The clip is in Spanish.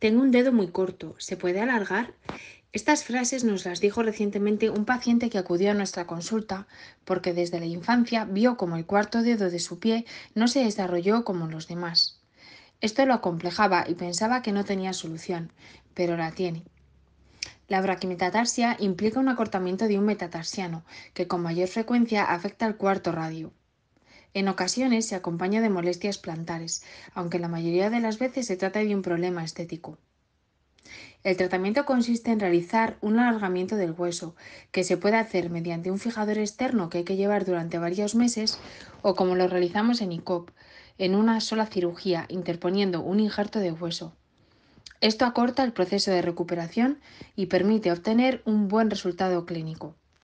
Tengo un dedo muy corto, ¿se puede alargar? Estas frases nos las dijo recientemente un paciente que acudió a nuestra consulta porque desde la infancia vio como el cuarto dedo de su pie no se desarrolló como los demás. Esto lo acomplejaba y pensaba que no tenía solución, pero la tiene. La braquimetatarsia implica un acortamiento de un metatarsiano, que con mayor frecuencia afecta al cuarto radio. En ocasiones se acompaña de molestias plantares, aunque la mayoría de las veces se trata de un problema estético. El tratamiento consiste en realizar un alargamiento del hueso, que se puede hacer mediante un fijador externo que hay que llevar durante varios meses o como lo realizamos en ICOP, en una sola cirugía, interponiendo un injerto de hueso. Esto acorta el proceso de recuperación y permite obtener un buen resultado clínico.